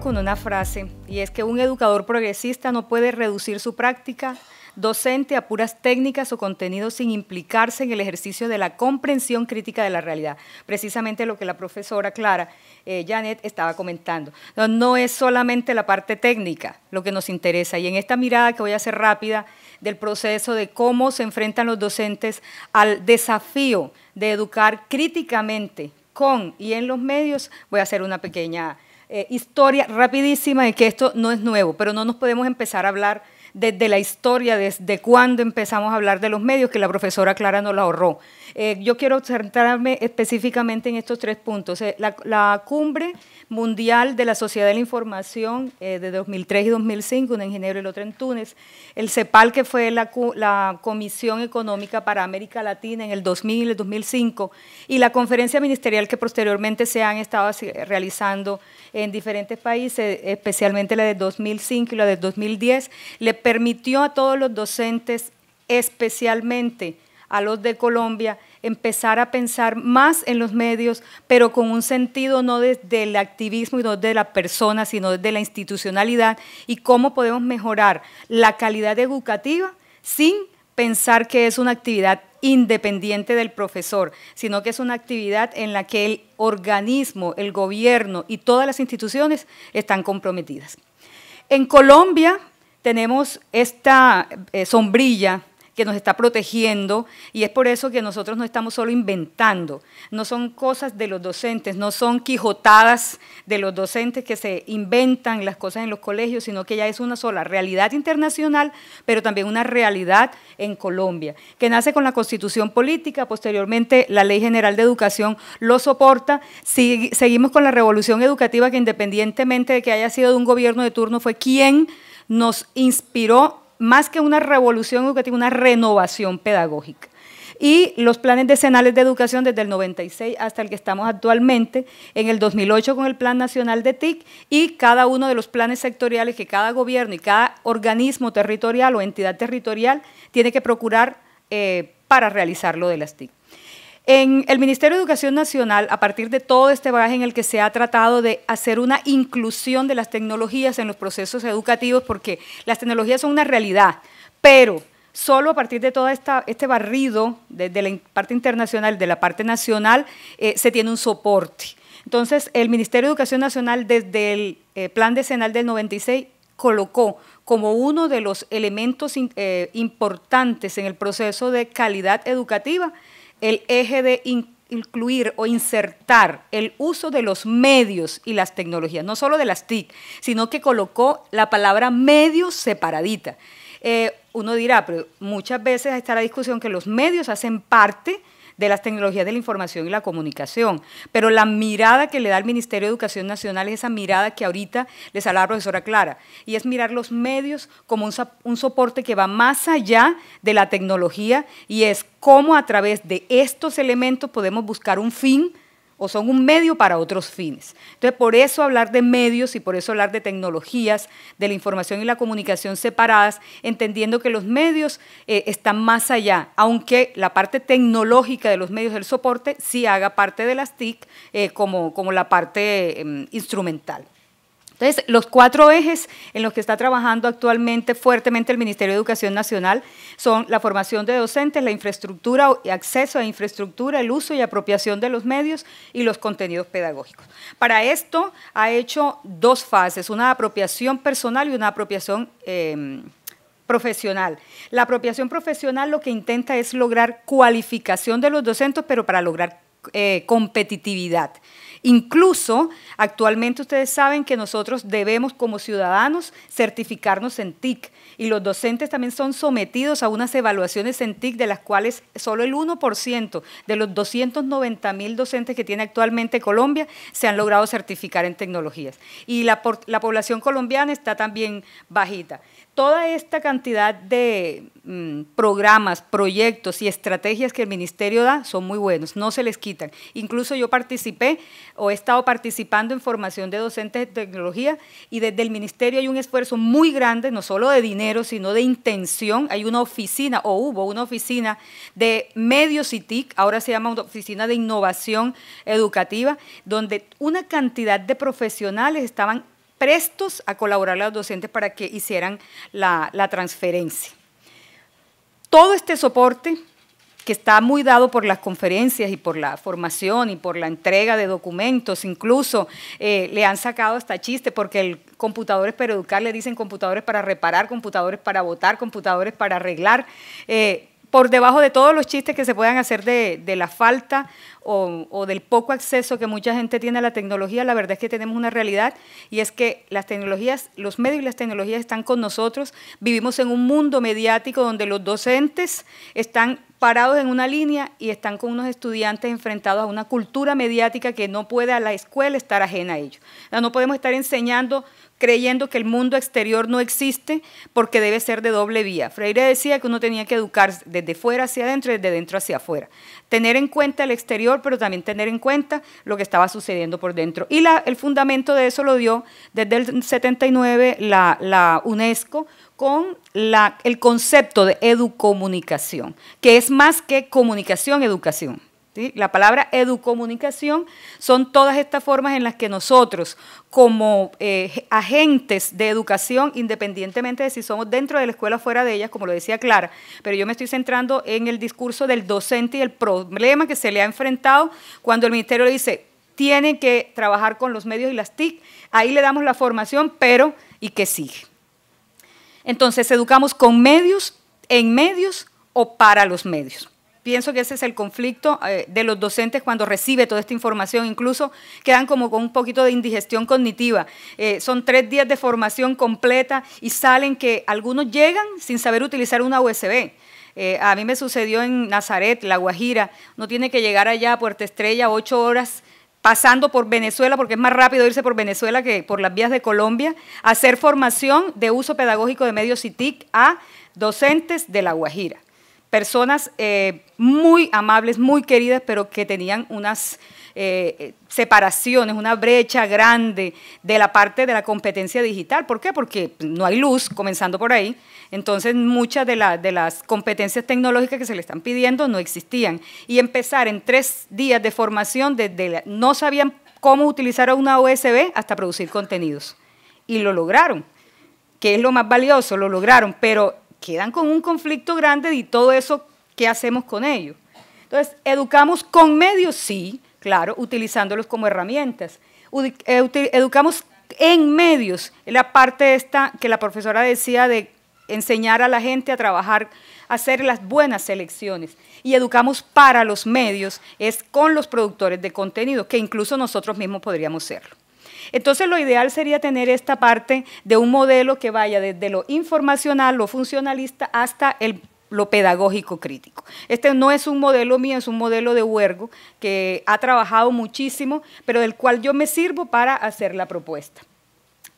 con una frase, y es que un educador progresista no puede reducir su práctica docente a puras técnicas o contenidos sin implicarse en el ejercicio de la comprensión crítica de la realidad. Precisamente lo que la profesora Clara eh, Janet estaba comentando. No, no, es solamente la parte técnica lo que nos interesa. Y en esta mirada que voy a hacer rápida del proceso de cómo se enfrentan los docentes al desafío de educar críticamente con y en los medios, voy a hacer una pequeña eh, historia rapidísima de que esto no es nuevo, pero no nos podemos empezar a hablar desde la historia, desde cuándo empezamos a hablar de los medios, que la profesora Clara nos la ahorró. Eh, yo quiero centrarme específicamente en estos tres puntos. Eh, la, cumbre mundial de la Sociedad de la Información eh, de 2003 y 2005, una en Ginebra y la otra en Túnez. El CEPAL, que fue la, Comisión Económica para América Latina en el 2000 y el 2005. Y la conferencia ministerial que posteriormente se han estado realizando en diferentes países, especialmente la de 2005 y la de 2010. Le permitió a todos los docentes, especialmente a los de Colombia, empezar a pensar más en los medios, pero con un sentido no desde el activismo y no de la persona, sino desde la institucionalidad y cómo podemos mejorar la calidad educativa sin pensar que es una actividad independiente del profesor, sino que es una actividad en la que el organismo, el gobierno y todas las instituciones están comprometidas. En Colombia, tenemos esta eh, sombrilla que nos está protegiendo y es por eso que nosotros no estamos solo inventando, no son cosas de los docentes, no son quijotadas de los docentes que se inventan las cosas en los colegios, sino que ya es una sola realidad internacional, pero también una realidad en Colombia, que nace con la constitución política, posteriormente la ley general de educación lo soporta, si, seguimos con la revolución educativa que independientemente de que haya sido de un gobierno de turno fue quien nos inspiró más que una revolución educativa, una renovación pedagógica. Y los planes decenales de educación desde el 96 hasta el que estamos actualmente, en el 2008 con el Plan Nacional de TIC y cada uno de los planes sectoriales que cada gobierno y cada organismo territorial o entidad territorial tiene que procurar eh, para realizar lo de las TIC. En el Ministerio de Educación Nacional, a partir de todo este bagaje en el que se ha tratado de hacer una inclusión de las tecnologías en los procesos educativos, porque las tecnologías son una realidad, pero solo a partir de todo este barrido, de la parte internacional, de la parte nacional, eh, se tiene un soporte. Entonces, el Ministerio de Educación Nacional, desde el eh, Plan Decenal del 96, colocó como uno de los elementos eh, importantes en el proceso de calidad educativa el eje de incluir o insertar el uso de los medios y las tecnologías, no solo de las TIC, sino que colocó la palabra medios separadita. Eh, uno dirá, pero muchas veces está la discusión que los medios hacen parte de las tecnologías de la información y la comunicación. Pero la mirada que le da el Ministerio de Educación Nacional es esa mirada que ahorita les habla la profesora Clara, y es mirar los medios como un, un soporte que va más allá de la tecnología y es cómo a través de estos elementos podemos buscar un fin o son un medio para otros fines. Entonces, por eso hablar de medios y por eso hablar de tecnologías, de la información y la comunicación separadas, entendiendo que los medios eh, están más allá, aunque la parte tecnológica de los medios del soporte sí haga parte de las TIC eh, como, la parte em, instrumental. Entonces, los cuatro ejes en los que está trabajando actualmente fuertemente el Ministerio de Educación Nacional son la formación de docentes, la infraestructura, acceso a infraestructura, el uso y apropiación de los medios y los contenidos pedagógicos. Para esto ha hecho dos fases, una apropiación personal y una apropiación em, profesional. La apropiación profesional lo que intenta es lograr cualificación de los docentes, pero para lograr eh, competitividad. Incluso actualmente ustedes saben que nosotros debemos como ciudadanos certificarnos en TIC y los docentes también son sometidos a unas evaluaciones en TIC de las cuales solo el 1% de los 290 mil docentes que tiene actualmente Colombia se han logrado certificar en tecnologías. Y la población colombiana está también bajita. Toda esta cantidad de, Mm, programas, proyectos y estrategias que el ministerio da son muy buenos, no se les quitan. Incluso yo participé o he estado participando en formación de docentes de tecnología y desde el ministerio hay un esfuerzo muy grande, no solo de dinero, sino de intención. Hay una oficina, o hubo una oficina de medios y TIC, ahora se llama una oficina de innovación educativa, donde una cantidad de profesionales estaban prestos a colaborar a los docentes para que hicieran la transferencia todo este soporte que está muy dado por las conferencias y por la formación y por la entrega de documentos, incluso eh, le han sacado hasta chiste porque el computadores para educar le dicen computadores para reparar, computadores para votar, computadores para arreglar. Eh, por debajo de todos los chistes que se puedan hacer de, la falta o, o, del poco acceso que mucha gente tiene a la tecnología, la verdad es que tenemos una realidad y es que las tecnologías, los medios y las tecnologías están con nosotros. Vivimos en un mundo mediático donde los docentes están parados en una línea y están con unos estudiantes enfrentados a una cultura mediática que no puede a la escuela estar ajena a ellos. No podemos estar enseñando creyendo que el mundo exterior no existe porque debe ser de doble vía. Freire decía que uno tenía que educar desde fuera hacia adentro y desde dentro hacia afuera. Tener en cuenta el exterior, pero también tener en cuenta lo que estaba sucediendo por dentro. Y el fundamento de eso lo dio desde el 79 la, la UNESCO con el concepto de educomunicación, que es más que comunicación, educación. La palabra educomunicación son todas estas formas en las que nosotros, como eh, agentes de educación, independientemente de si somos dentro de la escuela o fuera de ellas, como lo decía Clara, pero yo me estoy centrando en el discurso del docente y el problema que se le ha enfrentado cuando el ministerio le dice, tienen que trabajar con los medios y las TIC, ahí le damos la formación, pero y que sigue. Entonces, educamos con medios, en medios o para los medios pienso que ese es el conflicto eh, de los docentes cuando recibe toda esta información, incluso quedan como con un poquito de indigestión cognitiva. Eh, son tres días de formación completa y salen que algunos llegan sin saber utilizar una USB. Eh, a mí me sucedió en Nazaret, La Guajira, no tiene que llegar allá a Puerta Estrella ocho horas pasando por Venezuela, porque es más rápido irse por Venezuela que por las vías de Colombia, hacer formación de uso pedagógico de medios CITIC a docentes de La Guajira personas eh, muy amables, muy queridas, pero que tenían unas eh, separaciones, una brecha grande de la parte de la competencia digital. ¿Por qué? Porque pues, no hay luz, comenzando por ahí. Entonces, muchas de, de las competencias tecnológicas que se le están pidiendo no existían. Y empezar en tres días de formación, desde no sabían cómo utilizar una USB hasta producir contenidos. Y lo lograron, que es lo más valioso, lo lograron, pero quedan con un conflicto grande y todo eso, ¿qué hacemos con ellos? Entonces, educamos con medios, sí, claro, utilizándolos como herramientas. Eh, educamos en medios, la parte esta que la profesora decía de enseñar a la gente a trabajar, a hacer las buenas selecciones. Y educamos para los medios, es con los productores de contenido, que incluso nosotros mismos podríamos serlo. Entonces lo ideal sería tener esta parte de un modelo que vaya desde lo informacional, lo funcionalista, hasta lo pedagógico crítico. Este no es un modelo mío, es un modelo de Huergo que ha trabajado muchísimo, pero del cual yo me sirvo para hacer la propuesta.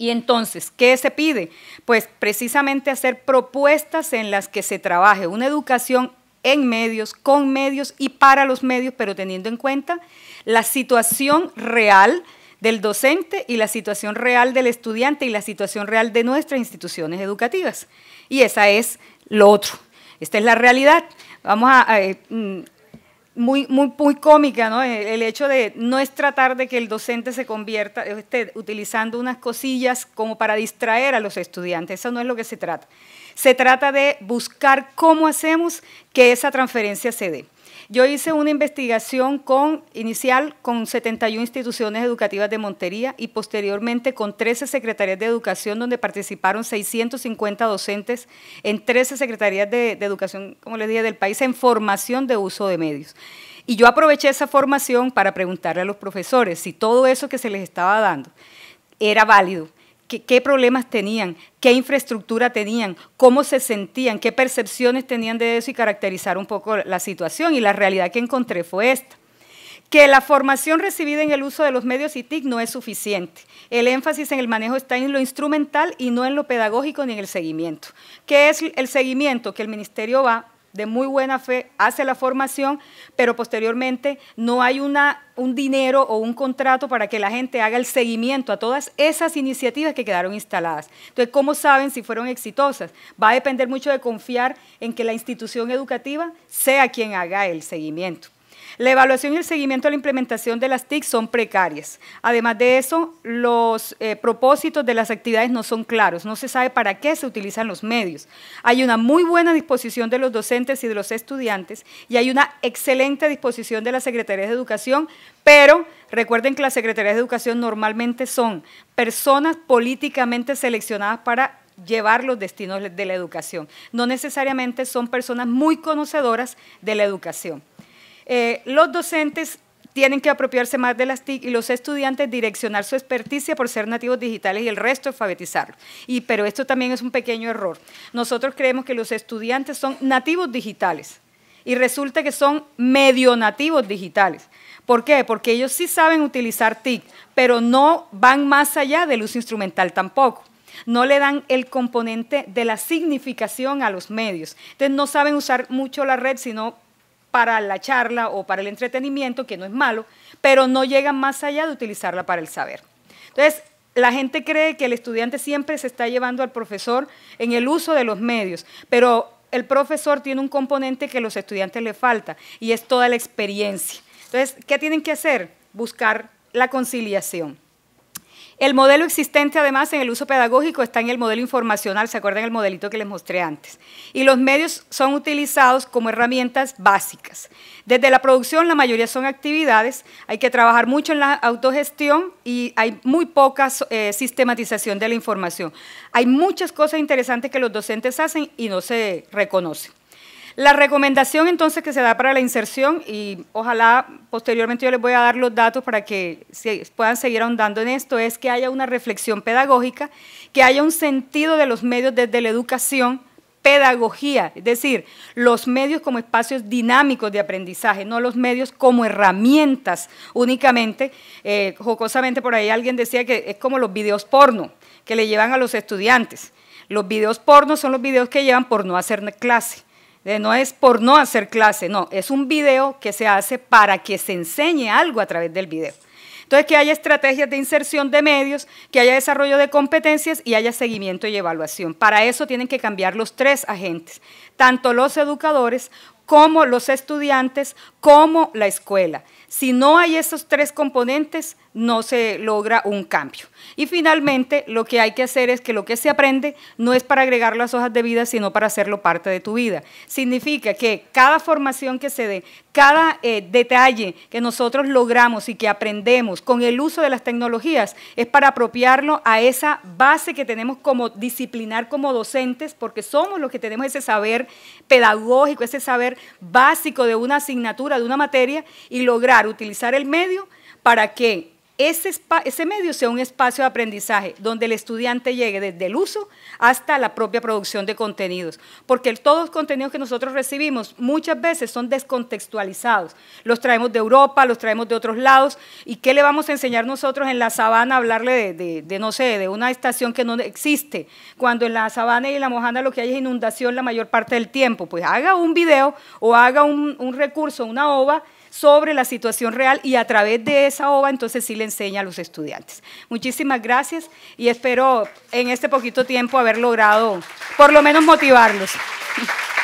Y entonces, ¿qué se pide? Pues precisamente hacer propuestas en las que se trabaje una educación en medios, con medios y para los medios, pero teniendo en cuenta la situación real del docente y la situación real del estudiante y la situación real de nuestras instituciones educativas. Y esa es lo otro. Esta es la realidad. Vamos a... Eh, mm, muy, muy, muy cómica, ¿no? Eh, el hecho de no es tratar de que el docente se convierta, esté utilizando unas cosillas como para distraer a los estudiantes, eso no es lo que se trata. Se trata de buscar cómo hacemos que esa transferencia se dé. Yo hice una investigación con, inicial con 71 instituciones educativas de Montería y posteriormente con 13 secretarías de educación donde participaron 650 docentes en 13 secretarías de, de educación, como les dije, del país en formación de uso de medios. Y yo aproveché esa formación para preguntarle a los profesores si todo eso que se les estaba dando era válido qué, problemas tenían, qué infraestructura tenían, cómo se sentían, qué percepciones tenían de eso y caracterizar un poco la situación. Y la realidad que encontré fue esta que la formación recibida en el uso de los medios y TIC no es suficiente. El énfasis en el manejo está en lo instrumental y no en lo pedagógico ni en el seguimiento. ¿Qué es el seguimiento? Que el ministerio va de muy buena fe, hace la formación, pero posteriormente no hay una, un dinero o un contrato para que la gente haga el seguimiento a todas esas iniciativas que quedaron instaladas. Entonces, ¿cómo saben si fueron exitosas? Va a depender mucho de confiar en que la institución educativa sea quien haga el seguimiento. La evaluación y el seguimiento de la implementación de las TIC son precarias. Además de eso, los eh, propósitos de las actividades no son claros, no se sabe para qué se utilizan los medios. Hay una muy buena disposición de los docentes y de los estudiantes y hay una excelente disposición de las secretarías de educación, pero recuerden que las secretarías de educación normalmente son personas políticamente seleccionadas para llevar los destinos de la educación. No necesariamente son personas muy conocedoras de la educación. Eh, los docentes tienen que apropiarse más de las TIC y los estudiantes direccionar su experticia por ser nativos digitales y el resto alfabetizarlos. Y, pero esto también es un pequeño error. Nosotros creemos que los estudiantes son nativos digitales y resulta que son medio nativos digitales. ¿Por qué? Porque ellos sí saben utilizar TIC, pero no van más allá del uso instrumental tampoco no le dan el componente de la significación a los medios. Entonces no saben usar mucho la red, sino para la charla o para el entretenimiento, que no es malo, pero no llegan más allá de utilizarla para el saber. Entonces, la gente cree que el estudiante siempre se está llevando al profesor en el uso de los medios, pero el profesor tiene un componente que a los estudiantes le falta y es toda la experiencia. Entonces, ¿qué tienen que hacer? Buscar la conciliación. El modelo existente además en el uso pedagógico está en el modelo informacional, ¿se acuerdan el modelito que les mostré antes? Y los medios son utilizados como herramientas básicas. Desde la producción la mayoría son actividades, hay que trabajar mucho en la autogestión y hay muy poca eh, sistematización de la información. Hay muchas cosas interesantes que los docentes hacen y no se reconocen. La recomendación entonces que se da para la inserción, y ojalá posteriormente yo les voy a dar los datos para que se puedan seguir ahondando en esto, es que haya una reflexión pedagógica, que haya un sentido de los medios desde la educación, pedagogía, es decir, los medios como espacios dinámicos de aprendizaje, no los medios como herramientas únicamente. Eh, jocosamente por ahí alguien decía que es como los videos porno que le llevan a los estudiantes. Los videos porno son los videos que llevan por no hacer clase no es por no hacer clase, no, es un video que se hace para que se enseñe algo a través del video. Entonces, que haya estrategias de inserción de medios, que haya desarrollo de competencias y haya seguimiento y evaluación. Para eso tienen que cambiar los tres agentes, tanto los educadores como los estudiantes, como la escuela. Si no hay esos tres componentes, no se logra un cambio. Y finalmente, lo que hay que hacer es que lo que se aprende no es para agregar las hojas de vida, sino para hacerlo parte de tu vida. Significa que cada formación que se dé, cada eh, detalle que nosotros logramos y que aprendemos con el uso de las tecnologías es para apropiarlo a esa base que tenemos como disciplinar como docentes, porque somos los que tenemos ese saber pedagógico, ese saber básico de una asignatura, de una materia, y lograr utilizar el medio para que ese, medio sea un espacio de aprendizaje donde el estudiante llegue desde el uso hasta la propia producción de contenidos, porque todos los contenidos que nosotros recibimos muchas veces son descontextualizados, los traemos de Europa, los traemos de otros lados, ¿y qué le vamos a enseñar nosotros en la sabana, hablarle de, no sé, de una estación que no existe, cuando en la sabana y en la mojana lo que hay es inundación la mayor parte del tiempo? Pues haga un video o haga un, un recurso, una ova, sobre la situación real y a través de esa ova entonces sí le enseña a los estudiantes. Muchísimas gracias y espero en este poquito tiempo haber logrado por lo menos motivarlos.